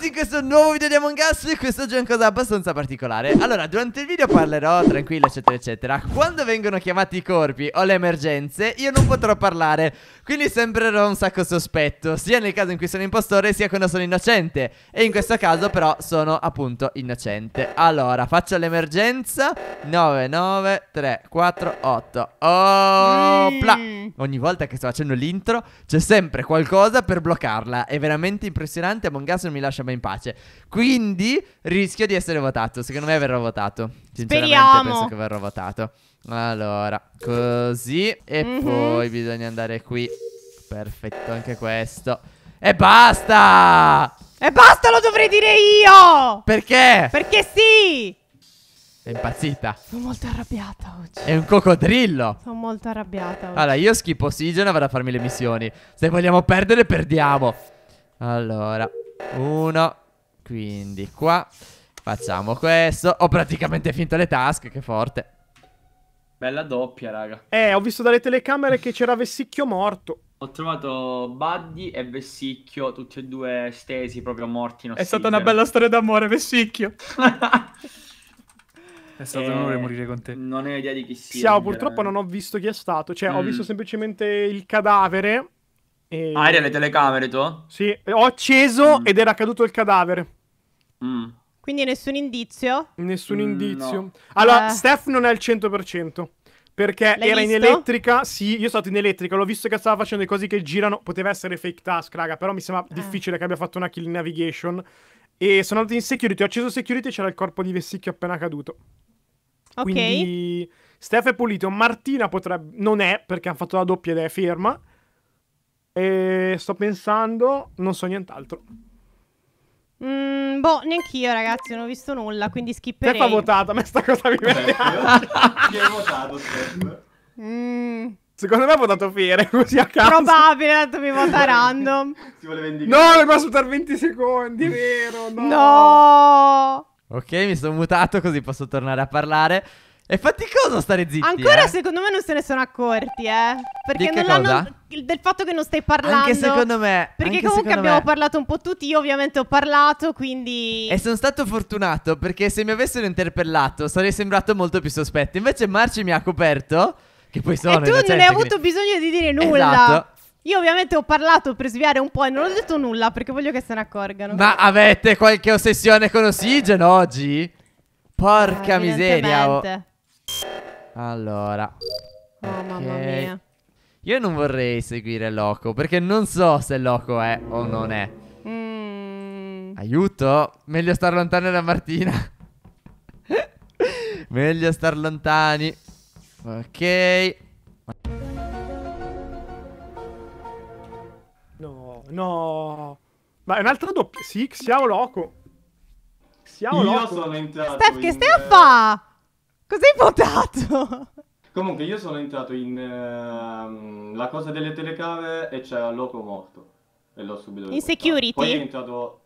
benvenuti in questo nuovo video di Among Us E quest'oggi è una cosa abbastanza particolare Allora, durante il video parlerò tranquillo eccetera eccetera Quando vengono chiamati i corpi o le emergenze Io non potrò parlare Quindi sembrerò un sacco sospetto Sia nel caso in cui sono impostore sia quando sono innocente E in questo caso però sono appunto innocente Allora, faccio l'emergenza 9, 9, 3, 4, 8 Oh, Ogni volta che sto facendo l'intro C'è sempre qualcosa per bloccarla È veramente impressionante Among Us non mi lascia mai lasciarmi in pace. Quindi rischio di essere votato. Secondo me verrò votato. Sinceramente Speriamo. penso che verrò votato. Allora, così. E mm -hmm. poi bisogna andare qui. Perfetto, anche questo. E basta! E basta, lo dovrei dire io! Perché? Perché sì! È impazzita. Sono molto arrabbiata oggi. È un coccodrillo. Sono molto arrabbiata oggi. Allora, io schifo ossigeno e vado a farmi le missioni. Se vogliamo perdere, perdiamo. Allora, uno. Quindi qua facciamo questo. Ho praticamente finto le tasche, che forte. Bella doppia, raga. Eh, ho visto dalle telecamere che c'era Vessicchio morto. Ho trovato Buddy e Vessicchio, tutti e due stesi, proprio morti. È stata una bella storia d'amore, Vessicchio. È stato un onore eh, morire con te. Non ho idea di chi sia. Siamo, purtroppo non ho visto chi è stato. Cioè, mm. ho visto semplicemente il cadavere e... Ah, eri le telecamere tu? Sì, ho acceso mm. ed era caduto il cadavere. Mm. Quindi nessun indizio? Nessun mm, indizio. No. Allora, eh. Steph non è al 100%. Perché L'hai era visto? in elettrica, sì, io sono stato in elettrica, l'ho visto che stava facendo le cose che girano, poteva essere fake task, raga, però mi sembra eh. difficile che abbia fatto una kill in navigation. E sono andato in security, ho acceso security e c'era il corpo di Vessicchio appena caduto. Ok. Quindi Steph è pulito, Martina potrebbe... non è perché ha fatto la doppia ed è ferma. E sto pensando, non so nient'altro. Mm, boh, neanch'io, ragazzi, non ho visto nulla, quindi skipperei. Steph ha votato, ma sta cosa mi mette. Chi ha votato, Steph? Mm. Secondo me ha votato Fiere, così a caso. Probabile, ha mi vota random. si vuole vendicare. No, mi posso aspettare 20 secondi, vero? No. no. Ok, mi sono mutato così posso tornare a parlare. È faticoso stare zitti. Ancora eh? secondo me non se ne sono accorti, eh. Perché non hanno. Del fatto che non stai parlando. Anche secondo me. Perché comunque abbiamo me. parlato un po' tutti. Io ovviamente ho parlato, quindi. E sono stato fortunato perché se mi avessero interpellato sarei sembrato molto più sospetto. Invece Marci mi ha coperto. Che poi sono. E tu non hai avuto quindi... bisogno di dire nulla. Esatto. Io ovviamente ho parlato per sviare un po' e non ho detto nulla perché voglio che se ne accorgano. Ma avete qualche ossessione con ossigeno oggi? Porca ah, miseria. Oh. Allora. Oh, okay. mamma mia. Io non vorrei seguire Loco perché non so se Loco è o non è. Mm. Aiuto. Meglio star lontani da Martina. Meglio star lontani. Ok. No, no. Ma è un'altra doppia. Sì, siamo Loco. Siamo Io Loco. Steph, che stai a fare? Cos'hai votato? Comunque io sono entrato in ehm, La cosa delle telecamere e c'era Loco morto. E l'ho subito In riportato. security? Poi è entrato...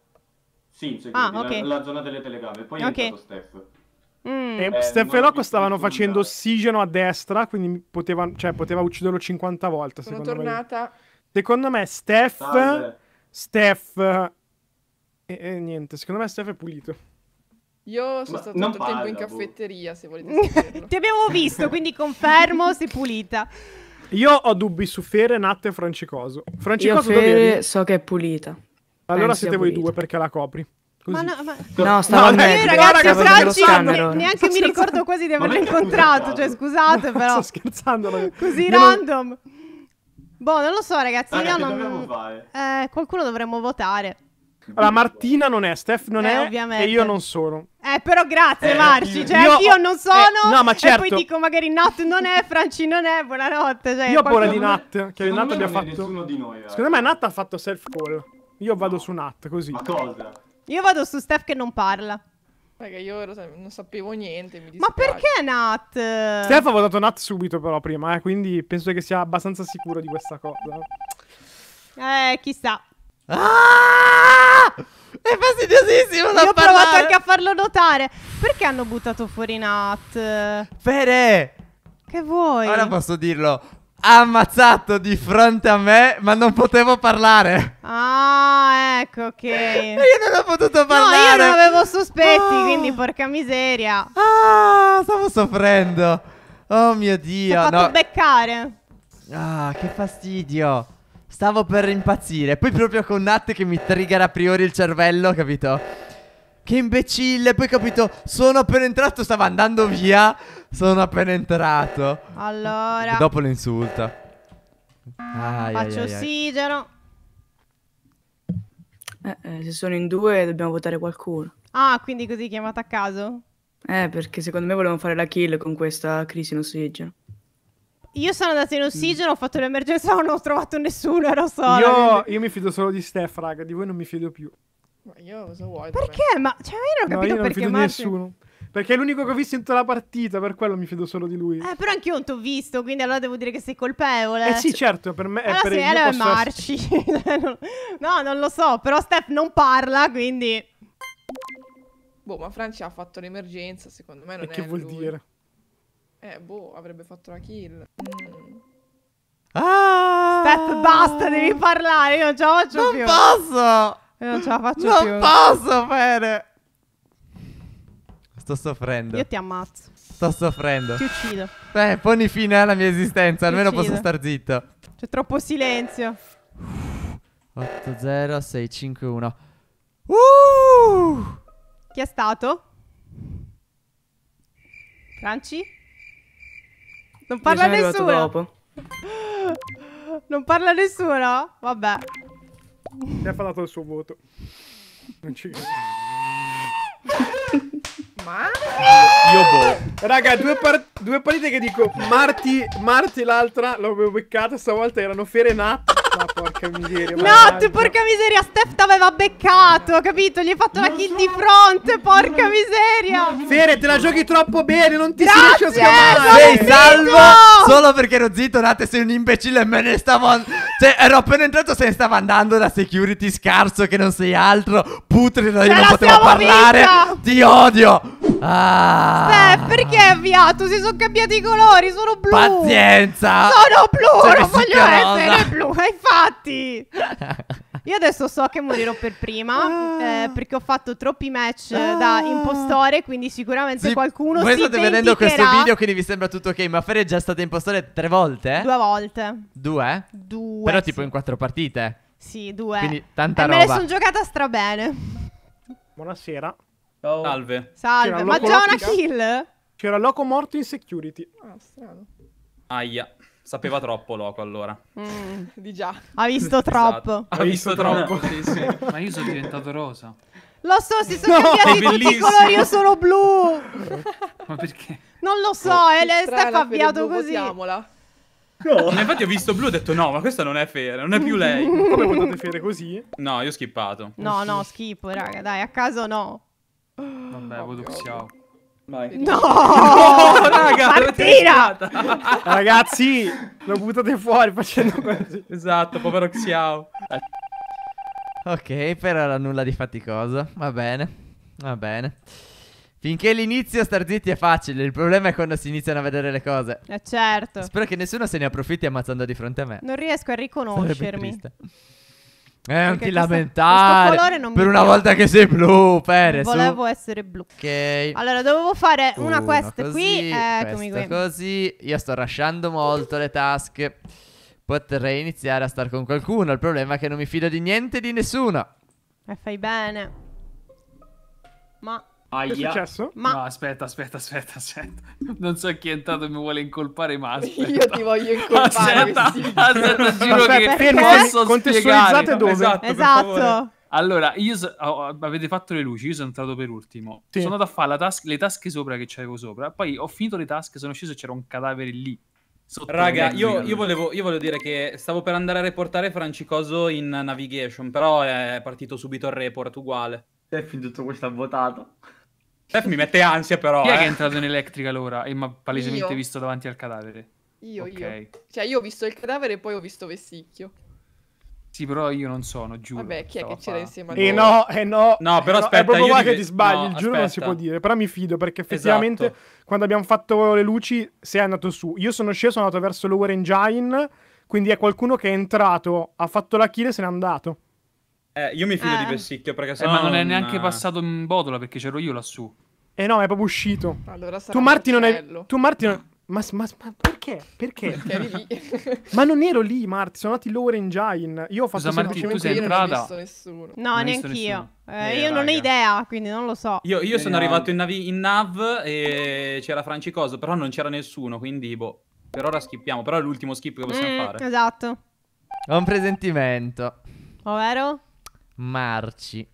Sì, in security, ah, okay. la, la, zona delle telecamere. Poi è okay. entrato Steph. Mm. E eh, Steph e Loco stavano facendo ossigeno a destra, quindi poteva, cioè, poteva ucciderlo 50 volte. Sono tornata. Me. Secondo me Steph... Salve. Steph... E, e niente, secondo me Steph è pulito. Io sono stato tutto il tempo in boh. caffetteria, boh. se volete saperlo. Ti abbiamo visto, quindi confermo, sei pulita. Io ho dubbi su Fere, Natte e Francicoso. Francicoso Io Fere so che è pulita. Allora Penso siete voi due perché la copri. Così. Ma no, ma... no stavo no, eh, ragazzi, Franci, neanche mi ricordo quasi di averlo incontrato, cioè scusate però. Sto scherzando. Così random. Boh, non lo so ragazzi, allora, io non... Eh, qualcuno dovremmo votare. Allora, Martina non è, Steph non eh, è ovviamente. e io non sono. Eh, però grazie eh, Marci, cioè io, io non eh, sono, eh, no, ma certo. e poi certo. dico magari Nat non è, Franci non è, buonanotte. Cioè, io ho paura di Nat, che Nat abbia fatto... Nessuno di noi, eh. Secondo me Nat ha fatto self-call, io vado su Nat, così. Ma cosa? Io vado su Steph che non parla. Raga, io non sapevo niente. Ma perché Nat? Steph ha votato Nat subito, però prima, eh, quindi penso che sia abbastanza sicuro di questa cosa. Eh, chissà. Ah! È fastidiosissimo da Io parlare. ho provato anche a farlo notare. Perché hanno buttato fuori Nat? Fede! Che vuoi? Ora posso dirlo. Ha ammazzato di fronte a me, ma non potevo parlare. Ah, ecco, ok. io non ho potuto parlare. No, io non avevo sospetti, ah. quindi porca miseria. Ah, stavo soffrendo. Oh mio Dio. Mi ha fatto no. beccare. Ah, che fastidio. Stavo per impazzire. Poi proprio con Nat che mi trigger a priori il cervello, capito? Che imbecille. Poi capito, sono appena entrato, stava andando via. Sono appena entrato. Allora. E dopo l'insulta. insulta. Faccio ossigeno. Eh, eh, se sono in due dobbiamo votare qualcuno. Ah, quindi così chiamata a caso? Eh, perché secondo me volevamo fare la kill con questa crisi in ossigeno. Io sono andato in mm. ossigeno, ho fatto l'emergenza, non ho trovato nessuno, ero sola. Io, io mi fido solo di Steph, raga, di voi non mi fido più. Ma io cosa vuoi? Perché? Ma cioè, io non ho no, capito perché fido Martin... nessuno. Perché è l'unico che ho visto in tutta la partita, per quello mi fido solo di lui. Eh, però anch'io non ti ho visto, quindi allora devo dire che sei colpevole. Eh sì, certo, per me eh, allora, per sì, allora posso... Marci. no, non lo so, però Steph non parla, quindi... Boh, ma Francia ha fatto l'emergenza, secondo me non e è che vuol lui. dire? Eh, boh, avrebbe fatto la kill. Mm. Ah! Step, basta, devi parlare, io non ce la faccio non più. Non posso! Io non ce la faccio non più. Non posso, Fede! Sto soffrendo. Io ti ammazzo. Sto soffrendo. Ti uccido. Beh, poni fine alla mia esistenza, ti almeno uccido. posso star zitto. C'è troppo silenzio. 80651. Uh! Chi è stato? Franci? Non parla nessuno. dopo. Non parla nessuno? Vabbè. Mi ha fallato il suo voto. Non ci credo. Ma? Io boh. Raga, due, due, partite che dico Marti, Marti l'altra, l'avevo beccata, stavolta erano Ferenat ma ah, porca miseria. No, tu, porca miseria, Steph t'aveva beccato, capito? Gli hai fatto non la kill so. di fronte, porca miseria. Fere, te la giochi troppo bene, non ti Grazie, si Sei zitto. salvo solo perché ero zitto, Nate, sei un imbecille e me ne stavo... cioè, ero appena entrato, se ne stava andando da security scarso che non sei altro, putrido, io non potevo parlare. Vinta. Ti odio. Ah. Beh, perché è avviato? Si sono cambiati i colori, sono blu. Pazienza. Sono blu, C'è cioè, non voglio essere blu. Eh, infatti. Io adesso so che morirò per prima ah. eh, perché ho fatto troppi match eh, ah. da impostore, quindi sicuramente si, qualcuno voi si Voi state vedendo questo video, quindi vi sembra tutto ok, ma Fer è già stata impostore tre volte? Due volte. Due? Due. Però sì. tipo in quattro partite. Sì, due. Quindi tanta e roba. me ne sono giocata strabene. Buonasera. Ciao. Salve. Salve. Ma già una kill? C'era Loco morto in security. Ah, strano. Aia. Sapeva troppo Loco allora. Mm, di già. Ha visto troppo. Esatto. Ha visto, troppo. sì, sì. Ma io sono diventato rosa. Lo so, si sono no, cambiati tutti i colori, io sono blu. Ma perché? Non lo so, oh, eh, Steph ha avviato così. Votiamola. No. Infatti ho visto blu e ho detto no, ma questa non è Fere, non è più lei. Come potete fare così? No, io ho schippato. No, no, schifo, raga, dai, a caso no. Vabbè, oh, voduxiamo. Vai. No! no, raga! Martina! Ragazzi, lo buttate fuori facendo così. Esatto, povero Xiao. Ok, per ora nulla di faticoso. Va bene. Va bene. Finché l'inizio star zitti è facile, il problema è quando si iniziano a vedere le cose. Eh certo. Spero che nessuno se ne approfitti ammazzando di fronte a me. Non riesco a riconoscermi. Eh, non ti lamentare. Questo, questo per una piace. volta che sei blu, Perez. Volevo essere blu. Ok. Allora, dovevo fare una Uno quest così, qui. Eccomi qui. così. Io sto rasciando molto le task. Potrei iniziare a star con qualcuno. Il problema è che non mi fido di niente di nessuno. E fai bene. Ma... Aia. Che è successo? Ma... No, aspetta, aspetta, aspetta, aspetta. Non so chi è entrato e mi vuole incolpare, ma aspetta. Io ti voglio incolpare. Aspetta, sì. aspetta, giro aspetta, che posso Contestualizzate dove? Esatto, esatto. Allora, io so... oh, avete fatto le luci, io sono entrato per ultimo. Sì. Sono andato a fare tas- le tasche sopra che c'avevo sopra, poi ho finito le tasche, sono sceso e c'era un cadavere lì. Raga, io, io, volevo, io, volevo, dire che stavo per andare a reportare Francicoso in Navigation, però è partito subito il report uguale. È finito questo ha votato. Steph mi mette ansia però. Chi è eh. che è entrato in electrical allora? e mi ha palesemente io. visto davanti al cadavere? Io, okay. io. Cioè io ho visto il cadavere e poi ho visto Vessicchio. Sì, però io non sono, giuro. Vabbè, chi è che c'era insieme a noi? Eh, e no, e eh, no. No, però eh no, aspetta, è proprio qua che ti sbagli, no, il giuro aspetta. non si può dire, però mi fido perché esatto. effettivamente esatto. quando abbiamo fatto le luci sei andato su. Io sono sceso, sono andato verso l'Ower Engine, quindi è qualcuno che è entrato, ha fatto la kill e se n'è andato. Eh, io mi fido eh. di ah. Vessicchio perché sennò eh, ma non, non è neanche passato in botola perché c'ero io lassù. Eh no, è proprio uscito. Allora tu Marti non hai... Tu Marti non... Ma, ma, ma, perché? Perché? perché ma non ero lì, Marti. Sono andati Lauren Jain. Io ho fatto Scusa, Marti, tu sei entrata. Non no, neanche io. Eh, eh, io raga. non ho idea, quindi non lo so. Io, io sono eh, arrivato in, navi, in, nav e c'era Francicoso, però non c'era nessuno. Quindi, boh, per ora skippiamo. Però è l'ultimo skip che possiamo mm, fare. Esatto. Ho un presentimento. Ovvero? Marci.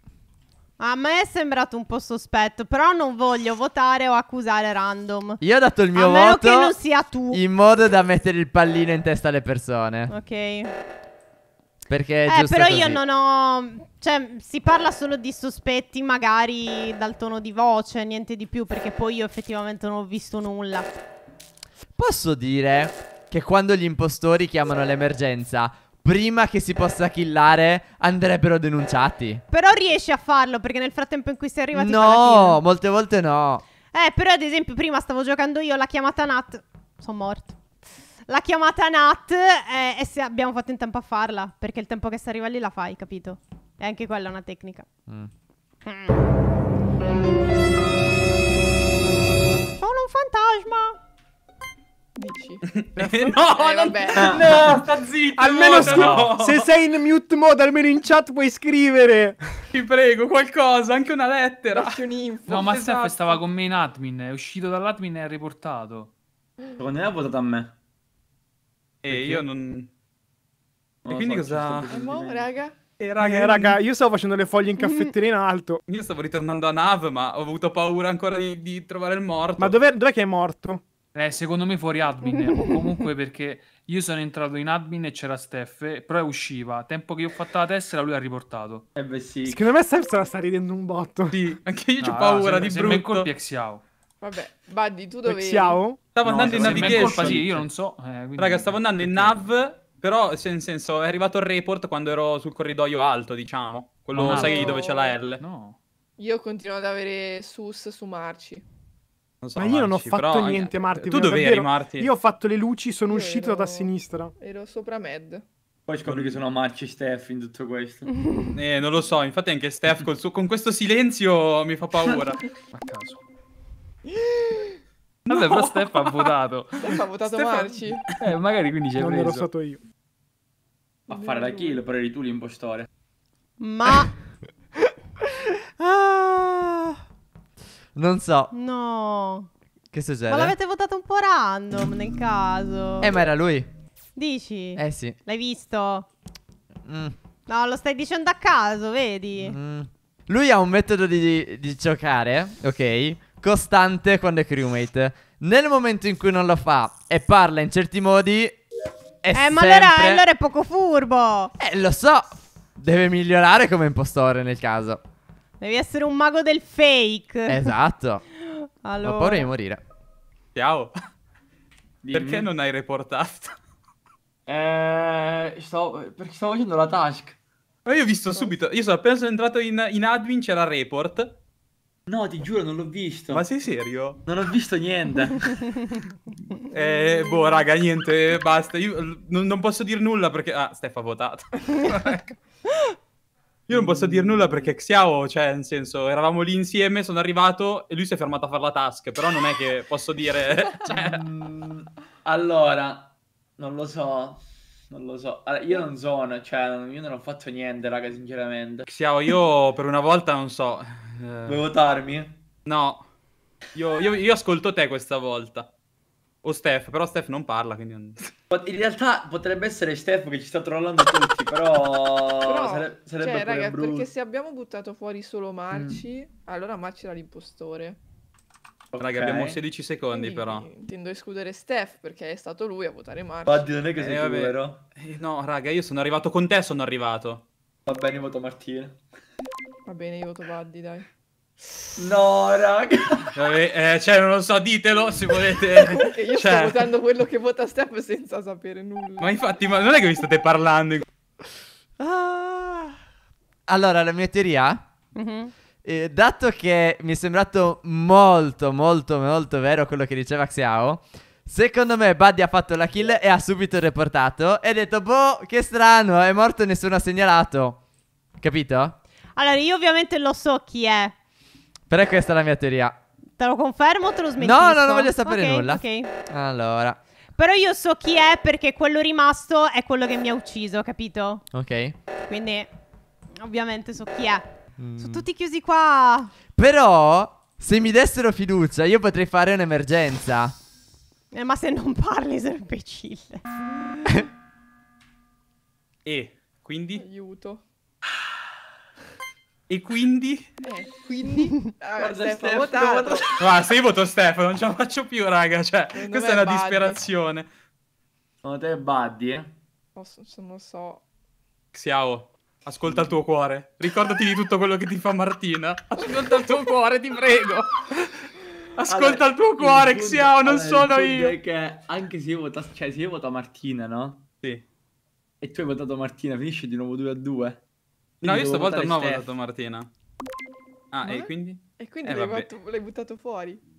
A me è sembrato un po' sospetto, però non voglio votare o accusare random. Io ho dato il mio a voto. che non sia tu. In modo da mettere il pallino in testa alle persone. Ok. Perché è eh, però così. io non ho. Cioè, si parla solo di sospetti, magari dal tono di voce, niente di più, perché poi io effettivamente non ho visto nulla. Posso dire che quando gli impostori chiamano l'emergenza, prima che si possa eh. killare andrebbero denunciati. Però riesci a farlo perché nel frattempo in cui sei arrivato No, molte volte no. Eh, però ad esempio prima stavo giocando io la chiamata Nat. Sono morto. La chiamata Nat eh, e se abbiamo fatto in tempo a farla perché il tempo che si arriva lì la fai, capito? E anche quella è una tecnica. Mm. Mm. Sono un fantasma. Dici? no, eh, eh vabbè. no, sta zitto. Almeno vota, no. se sei in mute mode, almeno in chat puoi scrivere. Ti prego, qualcosa, anche una lettera. Un'info. No, ma esatto. Steph stava con me in admin, è uscito dall'admin e ha riportato. Secondo me ha votato a me. E eh, Perché? io non... non e quindi so, cosa... E eh, mo, raga? E raga, eh, raga, io stavo facendo le foglie in caffetterina in alto. Io stavo ritornando a Nav, ma ho avuto paura ancora di, di trovare il morto. Ma dov'è dov che è morto? Eh, secondo me fuori admin, o comunque perché io sono entrato in admin e c'era Steph, però usciva. Tempo che io ho fatto la tessera, lui ha riportato. Eh beh sì. Secondo me Steph se la sta ridendo un botto. Sì, anche io no, ho paura se, di se brutto. Se me colpi è Xiao. Vabbè, Buddy, tu dove... Xiao? Stavo no, andando in navigation. Colpa, sì, io non so. Eh, Raga, stavo andando in nav, però nel senso è arrivato il report quando ero sul corridoio alto, diciamo. Quello, ah, sai, dove c'è la L. No. Io continuo ad avere sus su Marci. So, ma io non ho fatto però... niente, Marti. Tu dove eri, Marti? Io ho fatto le luci, sono io uscito ero... da sinistra. Ero sopra Med. Poi scopri che sono Marci e Steph in tutto questo. eh, non lo so, infatti anche Steph suo... con questo silenzio mi fa paura. a caso. Vabbè, no! però Steph ha votato. Steph ha votato Steph... Marci. Eh, magari quindi c'è preso. Non ero stato io. A fare la kill, però eri tu l'impostore. Ma... Non so. No. Che succede? Ma l'avete votato un po' random nel caso. Eh, ma era lui. Dici? Eh sì. L'hai visto? Mm. No, lo stai dicendo a caso, vedi? Mm. Lui ha un metodo di, di giocare, ok? Costante quando è crewmate. Nel momento in cui non lo fa e parla in certi modi, È eh, sempre... ma allora, allora, è poco furbo. Eh, lo so. Deve migliorare come impostore nel caso. Devi essere un mago del fake. Esatto. allora... Ho paura di morire. Ciao. Dimmi. Perché non hai reportato? Eh, stavo, perché stavo facendo la task. Ma io ho visto subito, io sono appena sono entrato in, in admin c'era report. No, ti giuro, non l'ho visto. Ma sei serio? Non ho visto niente. eh, boh, raga, niente, basta. Io non, non posso dire nulla perché... Ah, Steph ha votato. Io non posso dire nulla perché mm. Xiao, cioè, nel senso, eravamo lì insieme, sono arrivato e lui si è fermato a fare la task, però non è che posso dire... cioè... Mm, allora, non lo so, non lo so. Allora, io non sono, cioè, io non ho fatto niente, raga, sinceramente. Xiao, io per una volta non so... Eh, Vuoi votarmi? No, io, io, io ascolto te questa volta. O Steph, però Steph non parla, quindi... In realtà potrebbe essere Steph che ci sta trollando tutti, però, però sarebbe cioè, raga, brutto. perché se abbiamo buttato fuori solo mm. Marci, mm. allora Marci era l'impostore. Okay. Raga, abbiamo 16 secondi, quindi, però. Intendo escludere Steph, perché è stato lui a votare Marci. Infatti, non è che sei eh, vero. Eh, no, raga, io sono arrivato con te, sono arrivato. Va bene, voto Martina. Va bene, io voto Buddy, dai. No, raga. Vabbè, eh, cioè, non lo so, ditelo se volete. Io cioè... sto votando quello che vota Steph senza sapere nulla. Ma infatti, ma non è che vi state parlando. Ah. Allora, la mia teoria... Mm-hmm. Eh, dato che mi è sembrato molto, molto, molto vero quello che diceva Xiao, secondo me Buddy ha fatto la kill e ha subito reportato e ha detto, boh, che strano, è morto e nessuno ha segnalato. Capito? Allora, io ovviamente lo so chi è, però questa è la mia teoria. Te lo confermo o te lo smentisco? No, no, non voglio sapere okay, nulla. Ok. Allora. Però io so chi è perché quello rimasto è quello che mi ha ucciso, capito? Ok. Quindi, ovviamente so chi è. Mm. Sono tutti chiusi qua. Però, se mi dessero fiducia, io potrei fare un'emergenza. Eh, ma se non parli sei un imbecille. e, quindi? Aiuto. E quindi? Eh, quindi? Ah, Guarda, Stefano, Stefano votato. votato. Ma se io voto Stefano, non ce la faccio più, raga. Cioè, Secondo questa è una Buddy. disperazione. Sono te Buddy, eh? Posso, non so. Xiao, ascolta il tuo cuore. Ricordati di tutto quello che ti fa Martina. Ascolta il tuo cuore, ti prego. Ascolta allora, il tuo cuore, punto, Xiao, non allora, sono io. Perché anche se io voto, cioè, se io voto Martina, no? Sì. E tu hai votato Martina, finisce di nuovo 2 a 2 no, io stavolta non ho votato Martina. Ah, Ma e quindi? E quindi eh, l'hai, buttato fuori.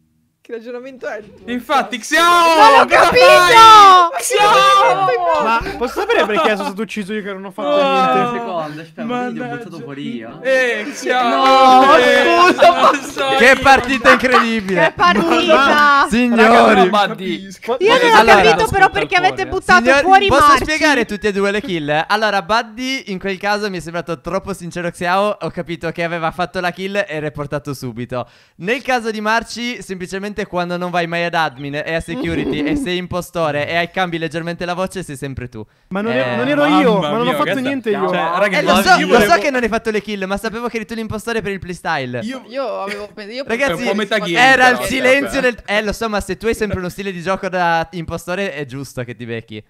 Che ragionamento è? Infatti, Xiao! Ma l'ho capito! Xiao! Ma posso sapere perché sono stato ucciso io che non ho fatto ah. niente? Un secondo, aspetta, Ma video ho buttato fuori io. Eh, Xiao! No, eh. scusa, posso Che partita incredibile! Che partita! Signori! Io non ho capito però perché avete buttato fuori Marci. Posso spiegare tutti e due le kill? Allora, Buddy in quel caso mi è sembrato troppo sincero Xiao, ho capito che aveva fatto la kill e reportato subito. Nel caso di Marci, semplicemente solamente quando non vai mai ad admin e a security e sei impostore e hai cambi leggermente la voce sei sempre tu. Ma non, eh, ero, non ero io, ma non mia, ho fatto questa... niente io. Cioè, raga, eh, lo, so, lo volevo... so, che non hai fatto le kill, ma sapevo che eri tu l'impostore per il playstyle. Io, io avevo io Ragazzi, game, era il silenzio vabbè. del Eh, lo so, ma se tu hai sempre uno stile di gioco da impostore è giusto che ti becchi.